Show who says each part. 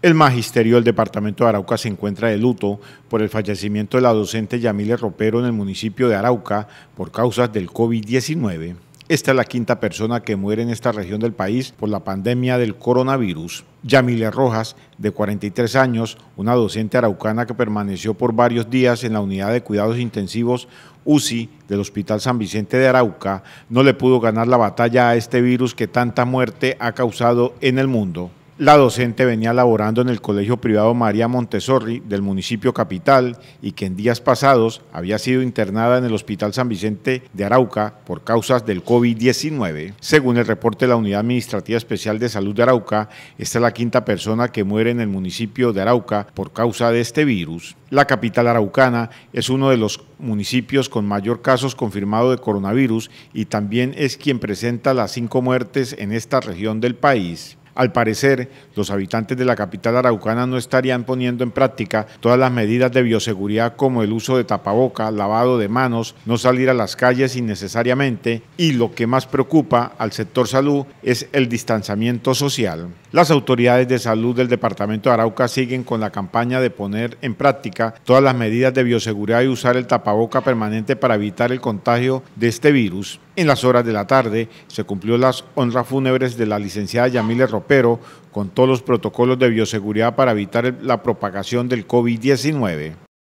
Speaker 1: El magisterio del departamento de Arauca se encuentra de luto por el fallecimiento de la docente Yamile Ropero en el municipio de Arauca por causas del COVID-19. Esta es la quinta persona que muere en esta región del país por la pandemia del coronavirus. Yamile Rojas, de 43 años, una docente araucana que permaneció por varios días en la unidad de cuidados intensivos UCI del Hospital San Vicente de Arauca, no le pudo ganar la batalla a este virus que tanta muerte ha causado en el mundo. La docente venía laborando en el Colegio Privado María Montessori del municipio capital y que en días pasados había sido internada en el Hospital San Vicente de Arauca por causas del COVID-19. Según el reporte de la Unidad Administrativa Especial de Salud de Arauca, esta es la quinta persona que muere en el municipio de Arauca por causa de este virus. La capital araucana es uno de los municipios con mayor casos confirmados de coronavirus y también es quien presenta las cinco muertes en esta región del país. Al parecer, los habitantes de la capital araucana no estarían poniendo en práctica todas las medidas de bioseguridad como el uso de tapaboca, lavado de manos, no salir a las calles innecesariamente y lo que más preocupa al sector salud es el distanciamiento social. Las autoridades de salud del departamento de Arauca siguen con la campaña de poner en práctica todas las medidas de bioseguridad y usar el tapaboca permanente para evitar el contagio de este virus. En las horas de la tarde se cumplió las honras fúnebres de la licenciada Yamile Ropé pero con todos los protocolos de bioseguridad para evitar la propagación del COVID-19.